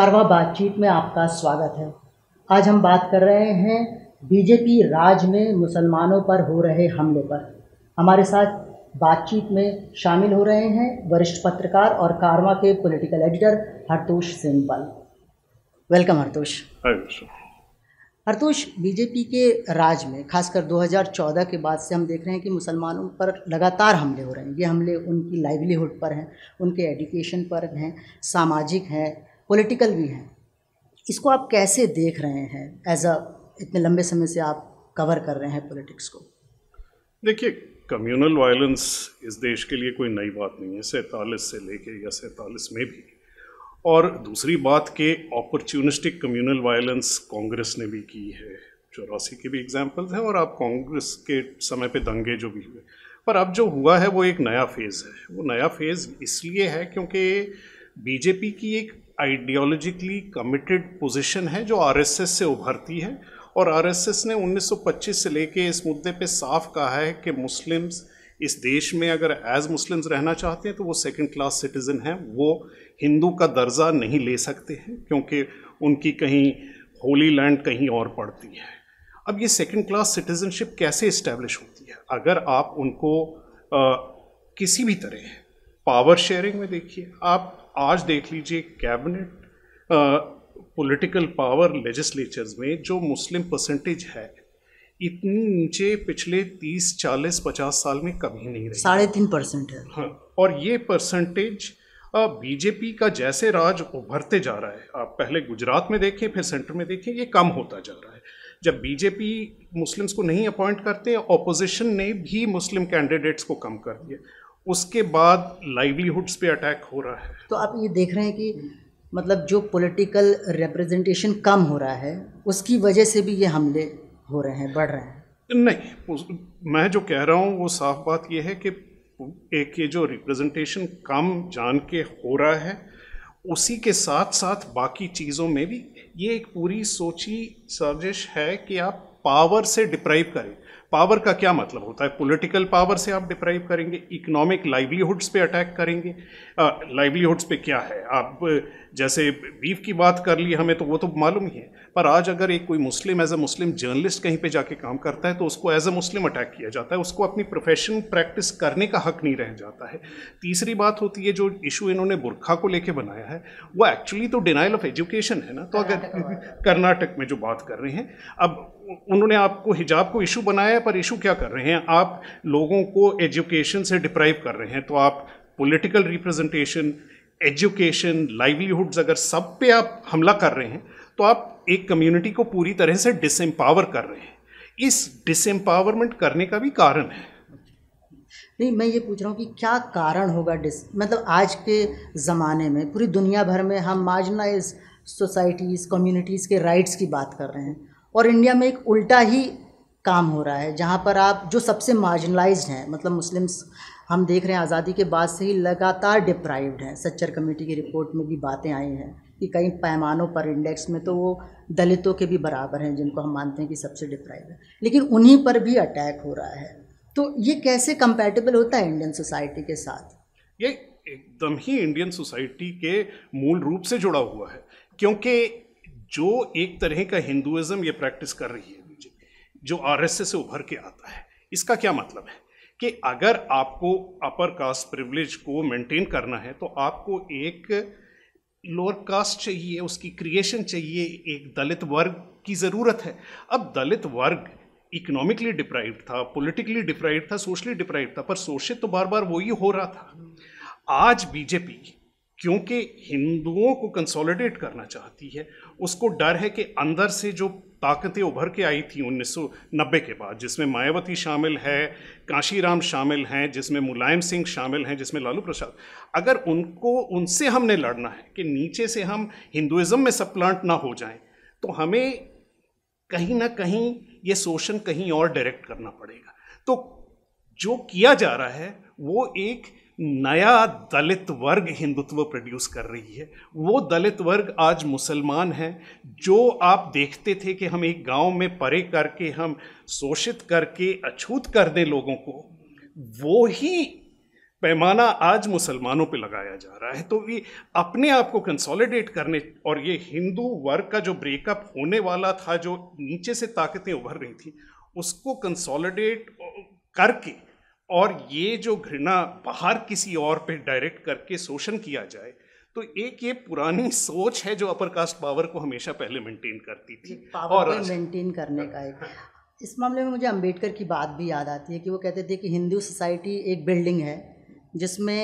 कारवा बातचीत में आपका स्वागत है आज हम बात कर रहे हैं बीजेपी राज में मुसलमानों पर हो रहे हमले पर हमारे साथ बातचीत में शामिल हो रहे हैं वरिष्ठ पत्रकार और कारवा के पॉलिटिकल एडिटर हरतोष सिंह बल वेलकम हरतोष हरतोष बीजेपी के राज में खासकर 2014 के बाद से हम देख रहे हैं कि मुसलमानों पर लगातार हमले हो रहे हैं ये हमले उनकी लाइवलीहुड पर हैं उनके एडुकेशन पर हैं सामाजिक हैं पॉलिटिकल भी हैं इसको आप कैसे देख रहे हैं एज अ इतने लंबे समय से आप कवर कर रहे हैं पॉलिटिक्स को देखिए कम्युनल वायलेंस इस देश के लिए कोई नई बात नहीं है सैंतालीस से लेके या सैंतालीस में भी और दूसरी बात के अपॉर्चुनिस्टिक कम्युनल वायलेंस कांग्रेस ने भी की है चौरासी के भी एग्जाम्पल्स हैं और आप कांग्रेस के समय पे दंगे जो भी हुए पर अब जो हुआ है वो एक नया फेज़ है वो नया फेज़ इसलिए है क्योंकि बीजेपी की एक आइडियोलॉजिकली कमिटेड पोजीशन है जो आरएसएस से उभरती है और आरएसएस ने 1925 से लेके इस मुद्दे पे साफ कहा है कि मुस्लिम्स इस देश में अगर एज मुस्लिम्स रहना चाहते हैं तो वो सेकंड क्लास सिटीज़न हैं वो हिंदू का दर्जा नहीं ले सकते हैं क्योंकि उनकी कहीं होली लैंड कहीं और पड़ती है अब ये सेकंड क्लास सिटीज़नशिप कैसे इस्टेब्लिश होती है अगर आप उनको आ, किसी भी तरह पावर शेयरिंग में देखिए आप आज देख लीजिए कैबिनेट पॉलिटिकल पावर लेजिस्लेचर्स में जो मुस्लिम परसेंटेज है इतनी नीचे पिछले तीस चालीस पचास साल में कभी नहीं रही साढ़े तीन परसेंट है हाँ और ये परसेंटेज बीजेपी का जैसे राज उभरते जा रहा है आप पहले गुजरात में देखें फिर सेंटर में देखें ये कम होता जा रहा है जब बीजेपी मुस्लिम्स को नहीं अपॉइंट करते ऑपोजिशन ने भी मुस्लिम कैंडिडेट्स को कम कर दिया उसके बाद लाइवलीहुड्स पे अटैक हो रहा है तो आप ये देख रहे हैं कि मतलब जो पॉलिटिकल रिप्रेजेंटेशन कम हो रहा है उसकी वजह से भी ये हमले हो रहे हैं बढ़ रहे हैं नहीं मैं जो कह रहा हूँ वो साफ बात यह है कि एक ये जो रिप्रेजेंटेशन कम जान के हो रहा है उसी के साथ साथ बाकी चीज़ों में भी ये एक पूरी सोची साजिश है कि आप पावर से डिप्राइव करें पावर का क्या मतलब होता है पॉलिटिकल पावर से आप डिप्राइव करेंगे इकोनॉमिक लाइवलीहुड्स पे अटैक करेंगे लाइवलीहुड्स पे क्या है आप जैसे बीफ की बात कर ली हमें तो वो तो मालूम ही है पर आज अगर एक कोई मुस्लिम एज अ मुस्लिम जर्नलिस्ट कहीं पे जाके काम करता है तो उसको एज अ मुस्लिम अटैक किया जाता है उसको अपनी प्रोफेशन प्रैक्टिस करने का हक नहीं रह जाता है तीसरी बात होती है जो इशू इन्होंने बुरखा को लेके बनाया है वो एक्चुअली तो डिनाइल ऑफ एजुकेशन है ना तो अगर कर्नाटक में जो बात कर रहे हैं अब उन्होंने आपको हिजाब को इशू बनाया है पर इशू क्या कर रहे हैं आप लोगों को एजुकेशन से डिप्राइव कर रहे हैं तो आप पॉलिटिकल रिप्रेजेंटेशन एजुकेशन लाइवलीहुड्स अगर सब पे आप हमला कर रहे हैं तो आप एक कम्युनिटी को पूरी तरह से डिसम्पावर कर रहे हैं इस डिसम्पावरमेंट करने का भी कारण है नहीं मैं ये पूछ रहा हूँ कि क्या कारण होगा डिस मतलब आज के ज़माने में पूरी दुनिया भर में हम मार्जिनाइज सोसाइटीज़ कम्युनिटीज़ के राइट्स की बात कर रहे हैं और इंडिया में एक उल्टा ही काम हो रहा है जहाँ पर आप जो सबसे मार्जिनलाइज हैं मतलब मुस्लिम्स हम देख रहे हैं आज़ादी के बाद से ही लगातार डिप्राइव्ड हैं सच्चर कमेटी की रिपोर्ट में भी बातें आई हैं कि कई पैमानों पर इंडेक्स में तो वो दलितों के भी बराबर हैं जिनको हम मानते हैं कि सबसे डिप्राइव है लेकिन उन्हीं पर भी अटैक हो रहा है तो ये कैसे कंपेटेबल होता है इंडियन सोसाइटी के साथ ये एकदम ही इंडियन सोसाइटी के मूल रूप से जुड़ा हुआ है क्योंकि जो एक तरह का हिंदुइज्म ये प्रैक्टिस कर रही है बीजेपी जो आरएसएस से उभर के आता है इसका क्या मतलब है कि अगर आपको अपर कास्ट प्रिविलेज को मेंटेन करना है तो आपको एक लोअर कास्ट चाहिए उसकी क्रिएशन चाहिए एक दलित वर्ग की ज़रूरत है अब दलित वर्ग इकोनॉमिकली डिप्राइव था पॉलिटिकली डिप्राइव था सोशली डिप्राइव था पर शोषित तो बार बार वही हो रहा था आज बीजेपी क्योंकि हिंदुओं को कंसोलिडेट करना चाहती है उसको डर है कि अंदर से जो ताकतें उभर के आई थी 1990 के बाद जिसमें मायावती शामिल है काशीराम शामिल हैं जिसमें मुलायम सिंह शामिल हैं जिसमें लालू प्रसाद अगर उनको उनसे हमने लड़ना है कि नीचे से हम हिंदुज़म में सप्लांट ना हो जाएं तो हमें कहीं ना कहीं ये शोषण कहीं और डायरेक्ट करना पड़ेगा तो जो किया जा रहा है वो एक नया दलित वर्ग हिंदुत्व प्रोड्यूस कर रही है वो दलित वर्ग आज मुसलमान हैं जो आप देखते थे कि हम एक गांव में परे करके हम शोषित करके अछूत कर दें लोगों को वो ही पैमाना आज मुसलमानों पे लगाया जा रहा है तो ये अपने आप को कंसोलिडेट करने और ये हिंदू वर्ग का जो ब्रेकअप होने वाला था जो नीचे से ताकतें उभर रही थी उसको कंसोलिडेट करके और ये जो घृणा बाहर किसी और पे डायरेक्ट करके शोषण किया जाए तो एक ये पुरानी सोच है जो अपर कास्ट पावर को हमेशा पहले मेंटेन करती थी और मेंटेन करने का एक हाँ। इस मामले में मुझे अंबेडकर की बात भी याद आती है कि वो कहते थे कि हिंदू सोसाइटी एक बिल्डिंग है जिसमें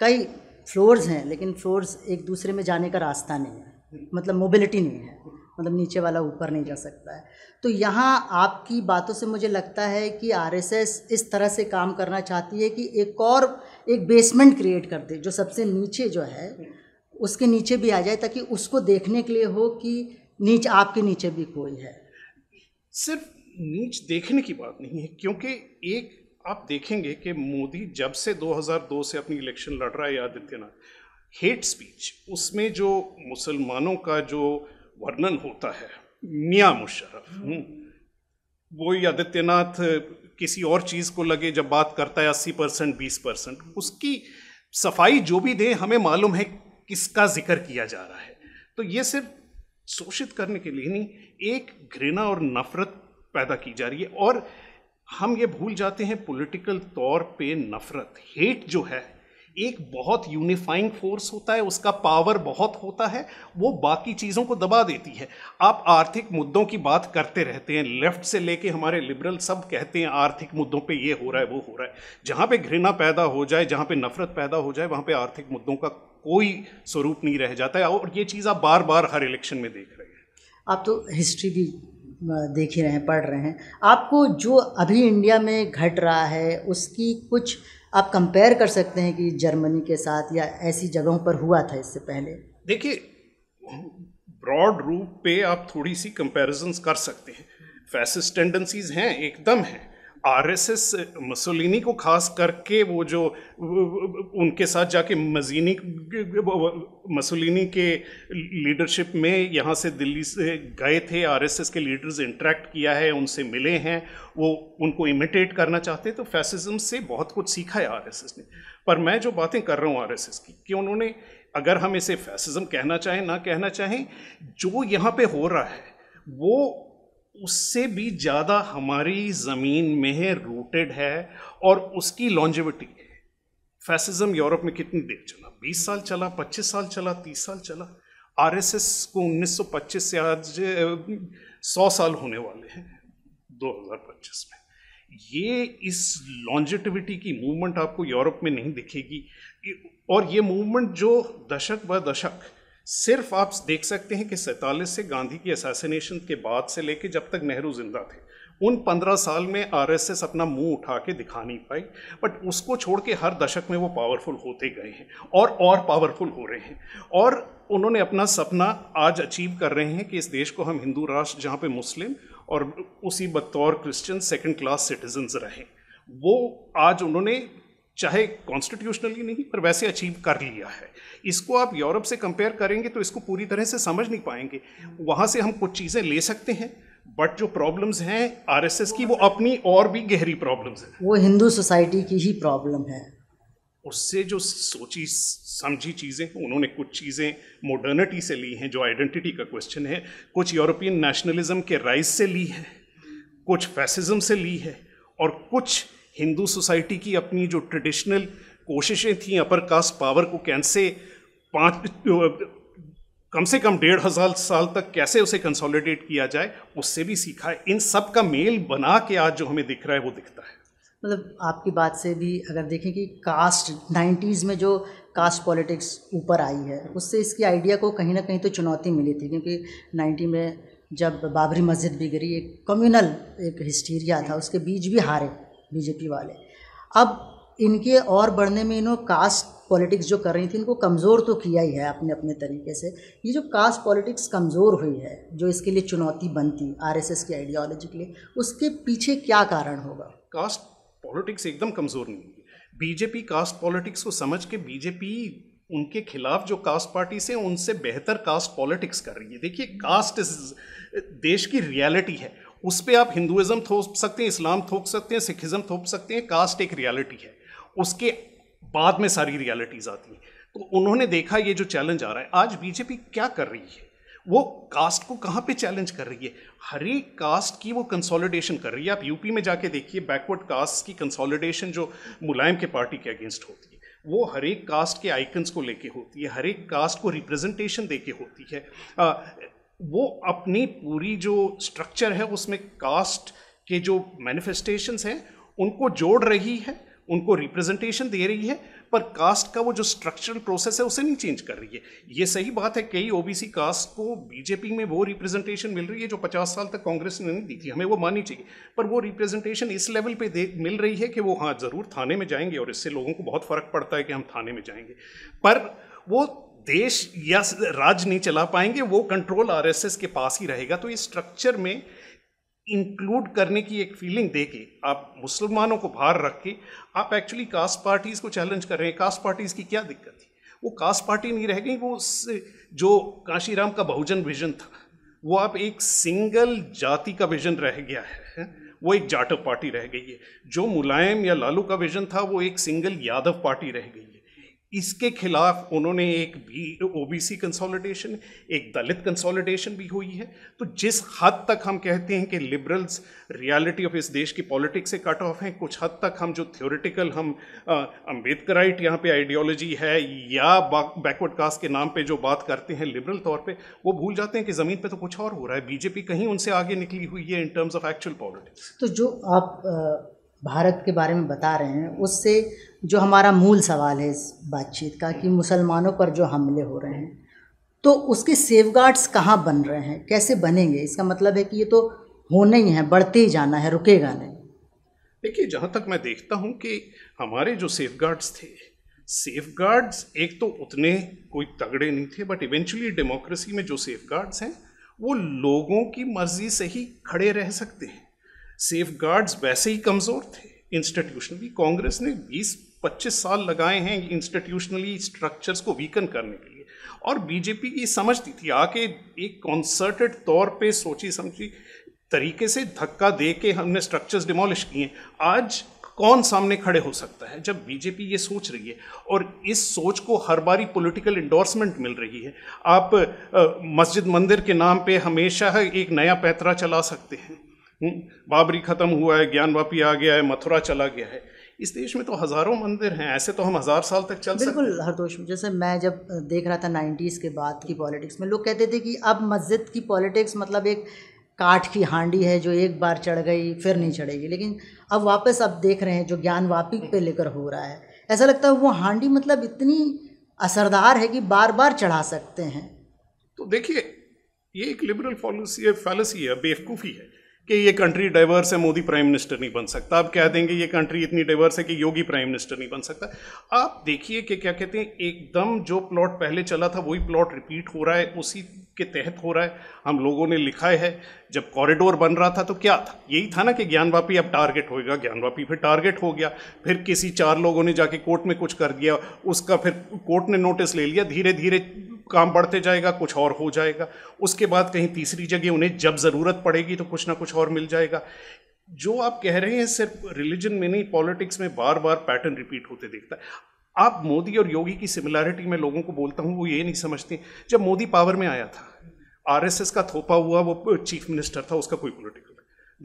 कई फ्लोर्स हैं लेकिन फ्लोर्स एक दूसरे में जाने का रास्ता नहीं है मतलब मोबिलिटी नहीं है मतलब नीचे वाला ऊपर नहीं जा सकता है तो यहाँ आपकी बातों से मुझे लगता है कि एस इस तरह से काम करना चाहती है कि एक और एक बेसमेंट क्रिएट कर दे जो सबसे नीचे जो है उसके नीचे भी आ जाए ताकि उसको देखने के लिए हो कि नीच आपके नीचे भी कोई है सिर्फ नीच देखने की बात नहीं है क्योंकि एक आप देखेंगे कि मोदी जब से 2002 से अपनी इलेक्शन लड़ रहा है आदित्यनाथ हेट स्पीच उसमें जो मुसलमानों का जो वर्णन होता है मियाँ मुशरफ हम्म। वो आदित्यनाथ किसी और चीज़ को लगे जब बात करता है अस्सी परसेंट बीस परसेंट उसकी सफाई जो भी दे हमें मालूम है किसका जिक्र किया जा रहा है तो ये सिर्फ शोषित करने के लिए नहीं एक घृणा और नफरत पैदा की जा रही है और हम ये भूल जाते हैं पॉलिटिकल तौर पे नफरत हेट जो है एक बहुत यूनिफाइंग फोर्स होता है उसका पावर बहुत होता है वो बाकी चीज़ों को दबा देती है आप आर्थिक मुद्दों की बात करते रहते हैं लेफ्ट से लेके हमारे लिबरल सब कहते हैं आर्थिक मुद्दों पे ये हो रहा है वो हो रहा है जहाँ पे घृणा पैदा हो जाए जहाँ पे नफरत पैदा हो जाए वहाँ पे आर्थिक मुद्दों का कोई स्वरूप नहीं रह जाता है और ये चीज़ आप बार बार हर इलेक्शन में देख रहे हैं आप तो हिस्ट्री भी देख ही रहे हैं पढ़ रहे हैं आपको जो अभी इंडिया में घट रहा है उसकी कुछ आप कंपेयर कर सकते हैं कि जर्मनी के साथ या ऐसी जगहों पर हुआ था इससे पहले देखिए ब्रॉड रूप पे आप थोड़ी सी कंपैरिजंस कर सकते हैं फैसिस टेंडेंसीज हैं एकदम हैं आरएसएस मुसोलिनी को खास करके वो जो उनके साथ जाके मजीनी मसोलिनी के लीडरशिप में यहाँ से दिल्ली से गए थे आरएसएस के लीडर्स इंटरेक्ट किया है उनसे मिले हैं वो उनको इमिटेट करना चाहते तो फैसिज्म से बहुत कुछ सीखा है आरएसएस ने पर मैं जो बातें कर रहा हूँ आरएसएस की कि उन्होंने अगर हम इसे फैसिज्म कहना चाहें ना कहना चाहें जो यहाँ पे हो रहा है वो उससे भी ज़्यादा हमारी ज़मीन में रूटेड है और उसकी लॉन्जिविटी फैसिज्म यूरोप में कितनी देर चला 20 साल चला 25 साल चला 30 साल चला आरएसएस को 1925 से आज 100 साल होने वाले हैं 2025 में ये इस लॉन्जिटिविटी की मूवमेंट आपको यूरोप में नहीं दिखेगी और ये मूवमेंट जो दशक ब दशक सिर्फ आप देख सकते हैं कि सैतालीस से गांधी की असासिनेशन के बाद से लेके जब तक नेहरू जिंदा थे उन पंद्रह साल में आरएसएस अपना मुंह उठा के दिखा नहीं पाई बट उसको छोड़ के हर दशक में वो पावरफुल होते गए हैं और और पावरफुल हो रहे हैं और उन्होंने अपना सपना आज अचीव कर रहे हैं कि इस देश को हम हिंदू राष्ट्र जहाँ पे मुस्लिम और उसी बतौर क्रिश्चियन सेकंड क्लास सिटीजन्स रहें वो आज उन्होंने चाहे कॉन्स्टिट्यूशनली नहीं पर वैसे अचीव कर लिया है इसको आप यूरोप से कंपेयर करेंगे तो इसको पूरी तरह से समझ नहीं पाएंगे वहाँ से हम कुछ चीज़ें ले सकते हैं बट जो प्रॉब्लम्स हैं आर की वो अपनी और भी गहरी प्रॉब्लम्स हैं वो हिंदू सोसाइटी की ही प्रॉब्लम है उससे जो सोची समझी चीज़ें उन्होंने कुछ चीज़ें मॉडर्निटी से ली हैं जो आइडेंटिटी का क्वेश्चन है कुछ यूरोपियन नेशनलिज्म के राइज से ली है कुछ फैसिज्म से ली है और कुछ हिंदू सोसाइटी की अपनी जो ट्रेडिशनल कोशिशें थी अपर कास्ट पावर को कैसे पाँच कम से कम डेढ़ हज़ार साल तक कैसे उसे कंसोलिडेट किया जाए उससे भी सीखा है इन सब का मेल बना के आज जो हमें दिख रहा है वो दिखता है मतलब आपकी बात से भी अगर देखें कि कास्ट नाइन्टीज़ में जो कास्ट पॉलिटिक्स ऊपर आई है उससे इसकी आइडिया को कहीं ना कहीं तो चुनौती मिली थी क्योंकि नाइन्टी में जब बाबरी मस्जिद भी गिरी एक कम्युनल एक हिस्टीरिया था उसके बीच भी हारे बीजेपी वाले अब इनके और बढ़ने में इन्होंने कास्ट पॉलिटिक्स जो कर रही थी इनको कमज़ोर तो किया ही है अपने अपने तरीके से ये जो कास्ट पॉलिटिक्स कमज़ोर हुई है जो इसके लिए चुनौती बनती एस की आइडियोलॉजी के लिए उसके पीछे क्या कारण होगा कास्ट पॉलिटिक्स एकदम कमज़ोर नहीं होगी बीजेपी कास्ट पॉलिटिक्स को समझ के बीजेपी उनके खिलाफ जो कास्ट पार्टी से उनसे बेहतर कास्ट पॉलिटिक्स कर रही है देखिए कास्ट इस देश की रियलिटी है उस पर आप हिंदुज़म थोप सकते हैं इस्लाम थोप सकते हैं सिखिज़म थोप सकते हैं कास्ट एक रियलिटी है उसके बाद में सारी रियलिटीज़ आती हैं तो उन्होंने देखा ये जो चैलेंज आ रहा है आज बीजेपी क्या कर रही है वो कास्ट को कहाँ पे चैलेंज कर रही है हर एक कास्ट की वो कंसोलिडेशन कर रही है आप यूपी में जाके देखिए बैकवर्ड कास्ट की कंसोलिडेशन जो मुलायम के पार्टी के अगेंस्ट होती है वो हर एक कास्ट के आइकन्स को लेके होती है हर एक कास्ट को रिप्रेजेंटेशन दे के होती है वो अपनी पूरी जो स्ट्रक्चर है उसमें कास्ट के जो मैनिफेस्टेशंस हैं उनको जोड़ रही है उनको रिप्रेजेंटेशन दे रही है पर कास्ट का वो जो स्ट्रक्चरल प्रोसेस है उसे नहीं चेंज कर रही है ये सही बात है कई ओबीसी कास्ट को बीजेपी में वो रिप्रेजेंटेशन मिल रही है जो 50 साल तक कांग्रेस ने नहीं दी थी हमें वो माननी चाहिए पर वो रिप्रेजेंटेशन इस लेवल पे दे मिल रही है कि वो हाँ ज़रूर थाने में जाएंगे और इससे लोगों को बहुत फ़र्क पड़ता है कि हम थाने में जाएंगे पर वो देश या राज्य नहीं चला पाएंगे वो कंट्रोल आरएसएस के पास ही रहेगा तो इस स्ट्रक्चर में इंक्लूड करने की एक फीलिंग दे के आप मुसलमानों को बाहर रख के आप एक्चुअली कास्ट पार्टीज़ को चैलेंज कर रहे हैं कास्ट पार्टीज़ की क्या दिक्कत थी वो कास्ट पार्टी नहीं रह गई वो जो काशीराम का बहुजन विजन था वो आप एक सिंगल जाति का विजन रह गया है वो एक जाटव पार्टी रह गई है जो मुलायम या लालू का विजन था वो एक सिंगल यादव पार्टी रह गई इसके खिलाफ उन्होंने एक भी सी कंसोलिडेशन एक दलित कंसोलिडेशन भी हुई है तो जिस हद तक हम कहते हैं कि लिबरल्स रियलिटी ऑफ इस देश की पॉलिटिक्स से कट ऑफ हैं कुछ हद तक हम जो थ्योरेटिकल हम अम्बेडकराइट यहाँ पे आइडियोलॉजी है या बैकवर्ड कास्ट के नाम पे जो बात करते हैं लिबरल तौर पे वो भूल जाते हैं कि ज़मीन पे तो कुछ और हो रहा है बीजेपी कहीं उनसे आगे निकली हुई है in terms of actual politics तो जो आप आ... भारत के बारे में बता रहे हैं उससे जो हमारा मूल सवाल है इस बातचीत का कि मुसलमानों पर जो हमले हो रहे हैं तो उसके सेफगार्ड्स कहाँ बन रहे हैं कैसे बनेंगे इसका मतलब है कि ये तो होना ही है बढ़ते ही जाना है रुकेगा नहीं देखिए जहाँ तक मैं देखता हूँ कि हमारे जो सेफगार्ड्स थे सेफगार्ड्स एक तो उतने कोई तगड़े नहीं थे बट इवेंचुअली डेमोक्रेसी में जो सेफगार्ड्स हैं वो लोगों की मर्जी से ही खड़े रह सकते हैं सेफ वैसे ही कमज़ोर थे इंस्टीट्यूशनली कांग्रेस ने 20-25 साल लगाए हैं इंस्टीट्यूशनली स्ट्रक्चर्स को वीकन करने के लिए और बीजेपी की समझती थी आके एक कॉन्सर्टेड तौर पे सोची समझी तरीके से धक्का दे के हमने स्ट्रक्चर्स डिमोलिश किए आज कौन सामने खड़े हो सकता है जब बीजेपी ये सोच रही है और इस सोच को हर बारी पॉलिटिकल इंडोर्समेंट मिल रही है आप आ, मस्जिद मंदिर के नाम पे हमेशा एक नया पैतरा चला सकते हैं बाबरी ख़त्म हुआ है ज्ञानवापी आ गया है मथुरा चला गया है इस देश में तो हज़ारों मंदिर हैं ऐसे तो हम हज़ार साल तक चल बिल्कुल हरदोष जैसे मैं जब देख रहा था नाइन्टीज़ के बाद की पॉलिटिक्स में लोग कहते थे कि अब मस्जिद की पॉलिटिक्स मतलब एक काठ की हांडी है जो एक बार चढ़ गई फिर नहीं चढ़ेगी लेकिन अब वापस अब देख रहे हैं जो ज्ञान वापी पे लेकर हो रहा है ऐसा लगता है वो हांडी मतलब इतनी असरदार है कि बार बार चढ़ा सकते हैं तो देखिए ये एक लिबरल पॉलिसी है फैलसी है बेवकूफ़ी है कि ये कंट्री डाइवर्स है मोदी प्राइम मिनिस्टर नहीं बन सकता आप कह देंगे ये कंट्री इतनी डाइवर्स है कि योगी प्राइम मिनिस्टर नहीं बन सकता आप देखिए कि क्या कहते हैं एकदम जो प्लॉट पहले चला था वही प्लॉट रिपीट हो रहा है उसी के तहत हो रहा है हम लोगों ने लिखा है जब कॉरिडोर बन रहा था तो क्या था यही था ना कि ज्ञानवापी अब टारगेट होएगा ज्ञानवापी फिर टारगेट हो गया फिर किसी चार लोगों ने जाके कोर्ट में कुछ कर दिया उसका फिर कोर्ट ने नोटिस ले लिया धीरे धीरे काम बढ़ते जाएगा कुछ और हो जाएगा उसके बाद कहीं तीसरी जगह उन्हें जब ज़रूरत पड़ेगी तो कुछ ना कुछ और मिल जाएगा जो आप कह रहे हैं सिर्फ रिलीजन में नहीं पॉलिटिक्स में बार बार पैटर्न रिपीट होते देखता है आप मोदी और योगी की सिमिलैरिटी में लोगों को बोलता हूँ वो ये नहीं समझते जब मोदी पावर में आया था आरएसएस का थोपा हुआ वो चीफ मिनिस्टर था उसका कोई पॉलिटिकल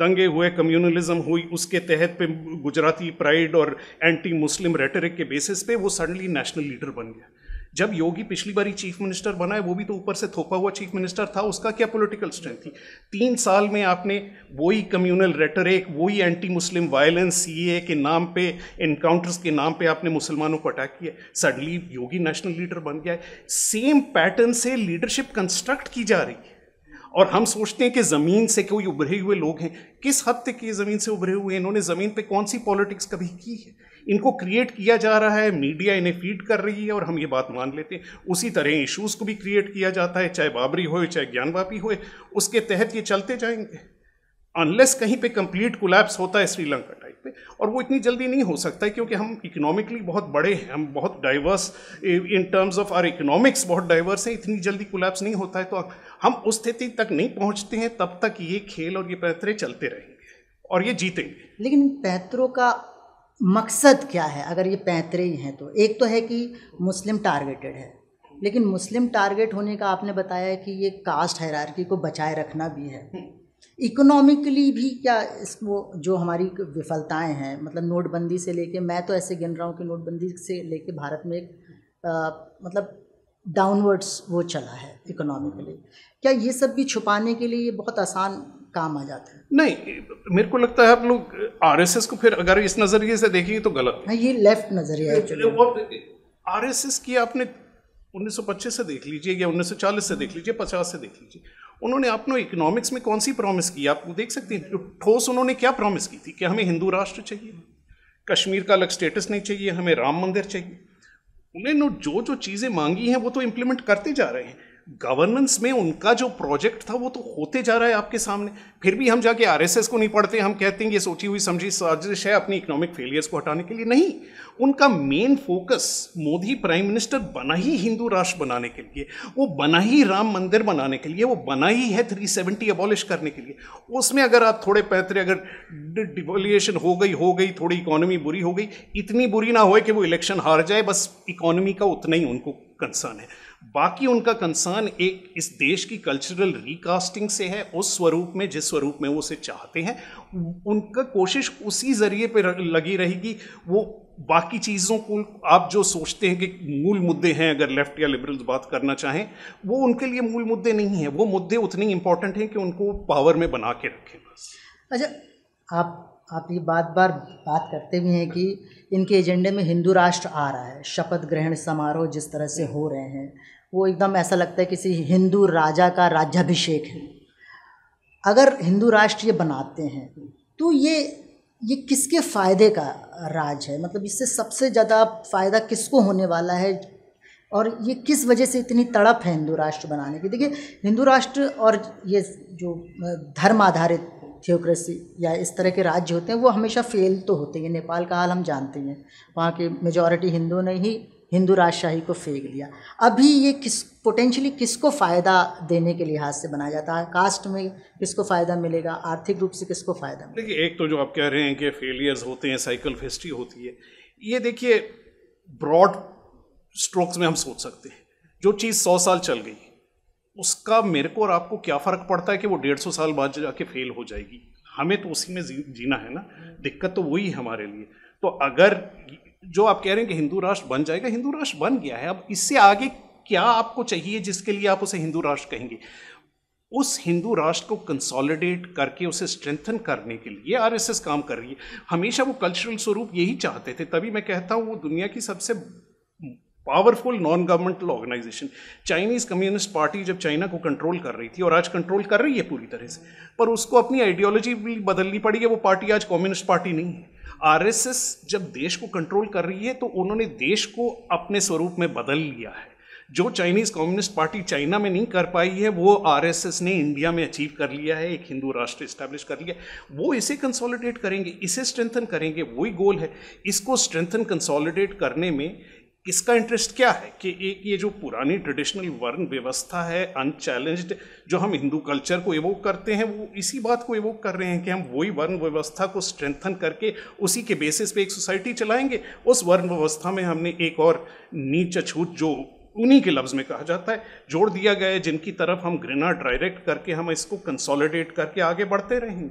दंगे हुए कम्युनलिज्म हुई उसके तहत पे गुजराती प्राइड और एंटी मुस्लिम रेटरिक के बेसिस पे वो सडनली नेशनल लीडर बन गया जब योगी पिछली बारी चीफ मिनिस्टर बना है वो भी तो ऊपर से थोपा हुआ चीफ मिनिस्टर था उसका क्या पॉलिटिकल स्ट्रेंथ थी तीन साल में आपने वही कम्युनल एक वही एंटी मुस्लिम वायलेंस ए के नाम पे इनकाउंटर्स के नाम पे आपने मुसलमानों को अटैक किया सडनली योगी नेशनल लीडर बन गया है सेम पैटर्न से लीडरशिप कंस्ट्रक्ट की जा रही है और हम सोचते हैं कि ज़मीन से कोई उभरे हुए लोग हैं किस हद तक ये ज़मीन से उभरे हुए हैं इन्होंने ज़मीन पे कौन सी पॉलिटिक्स कभी की है इनको क्रिएट किया जा रहा है मीडिया इन्हें फीड कर रही है और हम ये बात मान लेते हैं उसी तरह इशूज़ को भी क्रिएट किया जाता है चाहे बाबरी हो चाहे ज्ञानवापी हो उसके तहत ये चलते जाएंगे अनलेस कहीं पर कंप्लीट कोलैप्स होता है श्रीलंका सकते और वो इतनी जल्दी नहीं हो सकता है क्योंकि हम इकोनॉमिकली बहुत बड़े हैं हम बहुत diverse in terms of our economics बहुत डाइवर्स हैं इतनी जल्दी कोलैप्स नहीं होता है तो हम उस स्थिति तक नहीं पहुँचते हैं तब तक ये खेल और ये पैतरे चलते रहेंगे और ये जीतेंगे लेकिन पैतरों का मकसद क्या है अगर ये पैतरे ही हैं तो एक तो है कि मुस्लिम टारगेटेड है लेकिन मुस्लिम टारगेट होने का आपने बताया कि ये कास्ट हैरारकी को बचाए रखना भी है हम्म। इकोनॉमिकली भी क्या इसको जो हमारी विफलताएं हैं मतलब नोटबंदी से लेके मैं तो ऐसे गिन रहा हूँ कि नोटबंदी से लेके भारत में एक आ, मतलब डाउनवर्ड्स वो चला है इकोनॉमिकली क्या ये सब भी छुपाने के लिए ये बहुत आसान काम आ जाता है नहीं मेरे को लगता है आप लोग आर को फिर अगर इस नज़रिए से देखेंगे तो गलत है ये लेफ्ट नज़रिया है एस की आपने 1925 से देख लीजिए या 1940 से देख लीजिए 50 से देख लीजिए उन्होंने अपनो इकोनॉमिक्स में कौन सी प्रॉमिस की आप देख सकते हैं ठोस उन्होंने क्या प्रॉमिस की थी कि हमें हिंदू राष्ट्र चाहिए कश्मीर का अलग स्टेटस नहीं चाहिए हमें राम मंदिर चाहिए उन्होंने जो जो चीज़ें मांगी हैं वो तो इम्प्लीमेंट करते जा रहे हैं गवर्नेंस में उनका जो प्रोजेक्ट था वो तो होते जा रहा है आपके सामने फिर भी हम जाके आरएसएस को नहीं पढ़ते हम कहते हैं ये सोची हुई समझी साजिश है अपनी इकोनॉमिक फेलियर्स को हटाने के लिए नहीं उनका main focus Modi prime minister बना ही हिंदू राष्ट्र बनाने के लिए वो बना ही राम मंदिर बनाने के लिए वो बना ही है थ्री सेवेंटी अबॉलिश करने के लिए उसमें अगर आप थोड़े पैतरे अगर डिवोलिएशन हो गई हो गई थोड़ी इकोनॉमी बुरी हो गई इतनी बुरी ना हो कि वो इलेक्शन हार जाए बस इकोनॉमी का उतना ही उनको कंसर्न है बाकी उनका कंसर्न एक इस देश की कल्चरल रिकास्टिंग से है उस स्वरूप में जिस स्वरूप में वो उसे चाहते हैं उनका कोशिश उसी जरिए पे लगी रहेगी वो बाकी चीज़ों को आप जो सोचते हैं कि मूल मुद्दे हैं अगर लेफ्ट या लिबरल्स बात करना चाहें वो उनके लिए मूल मुद्दे नहीं हैं वो मुद्दे उतने इम्पॉर्टेंट हैं कि उनको पावर में बना के रखें अच्छा आप आप ये बात बार बात करते भी हैं कि इनके एजेंडे में हिंदू राष्ट्र आ रहा है शपथ ग्रहण समारोह जिस तरह से हो रहे हैं वो एकदम ऐसा लगता है किसी हिंदू राजा का राज्याभिषेक है अगर हिंदू राष्ट्र ये बनाते हैं तो ये ये किसके फ़ायदे का राज है मतलब इससे सबसे ज़्यादा फ़ायदा किसको होने वाला है और ये किस वजह से इतनी तड़प है हिंदू राष्ट्र बनाने की देखिए हिंदू राष्ट्र और ये जो धर्म आधारित थियोक्रेसी या इस तरह के राज्य होते हैं वो हमेशा फेल तो होते हैं नेपाल का हाल हम जानते हैं वहाँ के मेजॉरिटी हिंदू ने ही हिंदू राजशाही को फेंक लिया अभी ये किस पोटेंशियली किसको फ़ायदा देने के लिहाज से बनाया जाता है कास्ट में किसको फ़ायदा मिलेगा आर्थिक रूप से किसको फ़ायदा मिलेगा देखिए एक तो जो आप कह रहे हैं कि फेलियर्स होते हैं साइकिल हिस्ट्री होती है ये देखिए ब्रॉड स्ट्रोक्स में हम सोच सकते हैं जो चीज़ सौ साल चल गई उसका मेरे को और आपको क्या फ़र्क पड़ता है कि वो डेढ़ सौ साल बाद जाके फेल हो जाएगी हमें तो उसी में जीना है ना दिक्कत तो वही है हमारे लिए तो अगर जो आप कह रहे हैं कि हिंदू राष्ट्र बन जाएगा हिंदू राष्ट्र बन गया है अब इससे आगे क्या आपको चाहिए जिसके लिए आप उसे हिंदू राष्ट्र कहेंगे उस हिंदू राष्ट्र को कंसोलिडेट करके उसे स्ट्रेंथन करने के लिए आरएसएस काम कर रही है हमेशा वो कल्चरल स्वरूप यही चाहते थे तभी मैं कहता हूँ वो दुनिया की सबसे powerful non governmental organisation Chinese communist party जब चाइना को कंट्रोल कर रही थी और आज कंट्रोल कर रही है पूरी तरह से पर उसको अपनी आइडियोलॉजी भी बदलनी पड़ी है वो पार्टी आज कम्युनिस्ट पार्टी नहीं है आरएसएस जब देश को कंट्रोल कर रही है तो उन्होंने देश को अपने स्वरूप में बदल लिया है जो चाइनीज़ कम्युनिस्ट पार्टी चाइना में नहीं कर पाई है वो आरएसएस ने इंडिया में अचीव कर लिया है एक हिंदू राष्ट्र इस्टेब्लिश कर लिया वो इसे कंसोलिडेट करेंगे इसे स्ट्रेंथन करेंगे वही गोल है इसको स्ट्रेंथन कंसोलिडेट करने में इसका इंटरेस्ट क्या है कि एक ये जो पुरानी ट्रेडिशनल वर्ण व्यवस्था है अनचैलेंज्ड जो हम हिंदू कल्चर को इवोक करते हैं वो इसी बात को इवोक कर रहे हैं कि हम वही वर्ण व्यवस्था को स्ट्रेंथन करके उसी के बेसिस पे एक सोसाइटी चलाएंगे उस वर्ण व्यवस्था में हमने एक और नीच छूत जो उन्हीं के लफ्ज़ में कहा जाता है जोड़ दिया गया है जिनकी तरफ हम घृणा डायरेक्ट करके हम इसको कंसोलिडेट करके आगे बढ़ते रहेंगे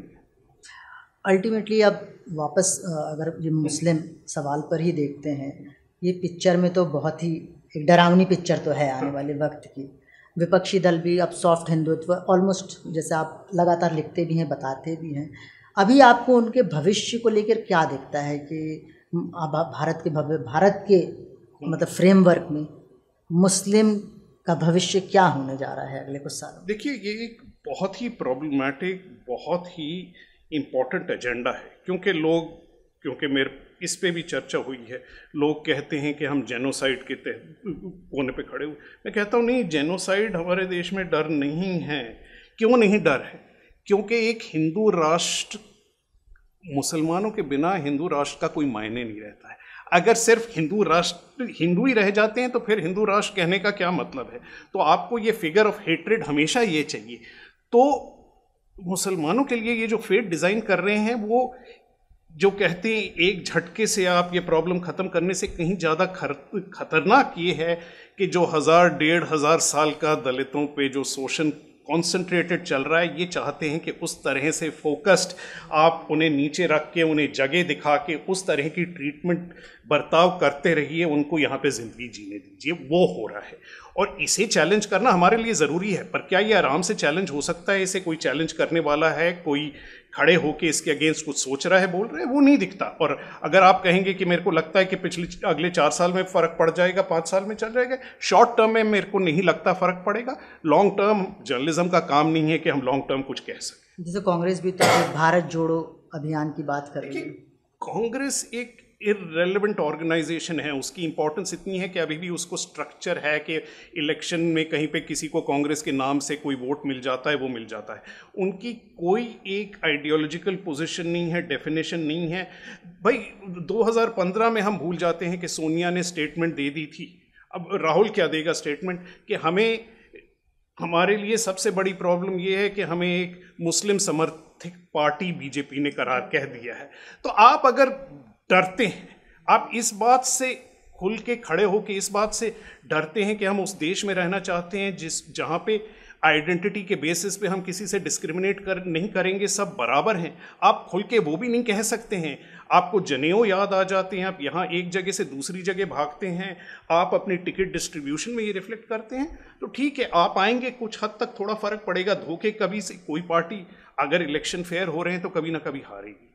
अल्टीमेटली अब वापस अगर ये मुस्लिम सवाल पर ही देखते हैं ये पिक्चर में तो बहुत ही एक डरावनी पिक्चर तो है आने हाँ। वाले वक्त की विपक्षी दल भी अब सॉफ्ट हिंदुत्व ऑलमोस्ट जैसे आप लगातार लिखते भी हैं बताते भी हैं अभी आपको उनके भविष्य को लेकर क्या दिखता है कि भारत के भव्य भारत के मतलब फ्रेमवर्क में मुस्लिम का भविष्य क्या होने जा रहा है अगले कुछ साल देखिए ये एक बहुत ही प्रॉब्लमेटिक बहुत ही इम्पोर्टेंट एजेंडा है क्योंकि लोग क्योंकि मेरे इस पर भी चर्चा हुई है लोग कहते हैं कि हम जेनोसाइड के तहत कोने पे खड़े हुए मैं कहता हूँ नहीं जेनोसाइड हमारे देश में डर नहीं है क्यों नहीं डर है क्योंकि एक हिंदू राष्ट्र मुसलमानों के बिना हिंदू राष्ट्र का कोई मायने नहीं रहता है अगर सिर्फ हिंदू राष्ट्र हिंदू ही रह जाते हैं तो फिर हिंदू राष्ट्र कहने का क्या मतलब है तो आपको ये फिगर ऑफ हेट्रेड हमेशा ये चाहिए तो मुसलमानों के लिए ये जो फेट डिज़ाइन कर रहे हैं वो जो कहते हैं एक झटके से आप ये प्रॉब्लम ख़त्म करने से कहीं ज़्यादा खतरनाक ये है कि जो हज़ार डेढ़ हज़ार साल का दलितों पे जो शोषण कॉन्सेंट्रेटेड चल रहा है ये चाहते हैं कि उस तरह से फोकस्ड आप उन्हें नीचे रख के उन्हें जगह दिखा के उस तरह की ट्रीटमेंट बर्ताव करते रहिए उनको यहाँ पे ज़िंदगी जीने दीजिए वो हो रहा है और इसे चैलेंज करना हमारे लिए ज़रूरी है पर क्या ये आराम से चैलेंज हो सकता है इसे कोई चैलेंज करने वाला है कोई खड़े होके इसके अगेंस्ट कुछ सोच रहा है बोल रहे हैं वो नहीं दिखता और अगर आप कहेंगे कि मेरे को लगता है कि पिछले अगले चार साल में फ़र्क पड़ जाएगा पाँच साल में चल जाएगा शॉर्ट टर्म में मेरे को नहीं लगता फ़र्क पड़ेगा लॉन्ग टर्म जर्नलिज्म का काम नहीं है कि हम लॉन्ग टर्म कुछ कह सकें जैसे कांग्रेस भी तो भारत जोड़ो अभियान की बात कर रही है कांग्रेस एक इरेलीवेंट ऑर्गेनाइजेशन है उसकी इंपॉर्टेंस इतनी है कि अभी भी उसको स्ट्रक्चर है कि इलेक्शन में कहीं पे किसी को कांग्रेस के नाम से कोई वोट मिल जाता है वो मिल जाता है उनकी कोई एक आइडियोलॉजिकल पोजीशन नहीं है डेफिनेशन नहीं है भाई 2015 में हम भूल जाते हैं कि सोनिया ने स्टेटमेंट दे दी थी अब राहुल क्या देगा स्टेटमेंट कि हमें हमारे लिए सबसे बड़ी प्रॉब्लम ये है कि हमें एक मुस्लिम समर्थ पार्टी बीजेपी ने करार कह दिया है तो आप अगर डरते हैं आप इस बात से खुल के खड़े हो के इस बात से डरते हैं कि हम उस देश में रहना चाहते हैं जिस जहाँ पे आइडेंटिटी के बेसिस पे हम किसी से डिस्क्रिमिनेट कर नहीं करेंगे सब बराबर हैं आप खुल के वो भी नहीं कह सकते हैं आपको जनेओ याद आ जाते हैं आप यहाँ एक जगह से दूसरी जगह भागते हैं आप अपनी टिकट डिस्ट्रीब्यूशन में ये रिफ्लेक्ट करते हैं तो ठीक है आप आएंगे कुछ हद तक थोड़ा फ़र्क पड़ेगा धोखे कभी से कोई पार्टी अगर इलेक्शन फेयर हो रहे हैं तो कभी ना कभी हारेगी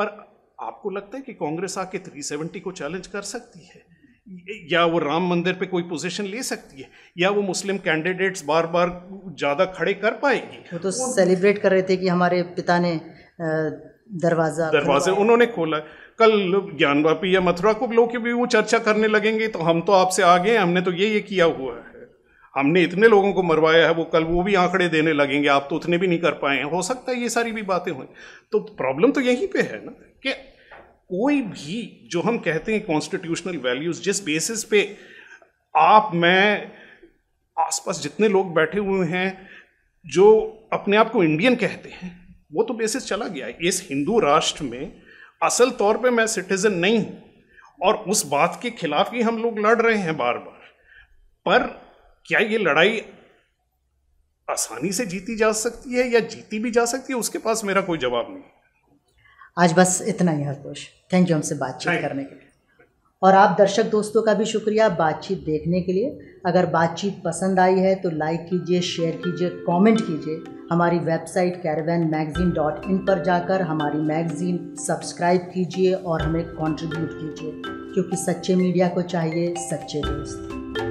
पर आपको लगता है कि कांग्रेस आके 370 को चैलेंज कर सकती है या वो राम मंदिर पे कोई पोजीशन ले सकती है या वो मुस्लिम कैंडिडेट्स बार बार ज़्यादा खड़े कर पाएगी वो तो सेलिब्रेट कर रहे थे कि हमारे पिता ने दरवाज़ा दरवाजे उन्होंने खोला कल ज्ञानवापी या मथुरा को लोग भी वो चर्चा करने लगेंगे तो हम तो आपसे आगे हैं हमने तो ये ये किया हुआ है हमने इतने लोगों को मरवाया है वो कल वो भी आंकड़े देने लगेंगे आप तो उतने भी नहीं कर पाए हैं हो सकता है ये सारी भी बातें हों तो प्रॉब्लम तो यहीं पे है ना कि कोई भी जो हम कहते हैं कॉन्स्टिट्यूशनल वैल्यूज़ जिस बेसिस पे आप मैं आसपास जितने लोग बैठे हुए हैं जो अपने आप को इंडियन कहते हैं वो तो बेसिस चला गया है इस हिंदू राष्ट्र में असल तौर पे मैं सिटीज़न नहीं हूँ और उस बात के खिलाफ ही हम लोग लड़ रहे हैं बार बार पर क्या ये लड़ाई आसानी से जीती जा सकती है या जीती भी जा सकती है उसके पास मेरा कोई जवाब नहीं आज बस इतना ही हरकोश थैंक यू हमसे बातचीत करने के लिए और आप दर्शक दोस्तों का भी शुक्रिया बातचीत देखने के लिए अगर बातचीत पसंद आई है तो लाइक कीजिए शेयर कीजिए कमेंट कीजिए हमारी website Caravan magazine dot in पर जाकर हमारी मैगजीन सब्सक्राइब कीजिए और हमें कंट्रीब्यूट कीजिए क्योंकि सच्चे मीडिया को चाहिए सच्चे दोस्त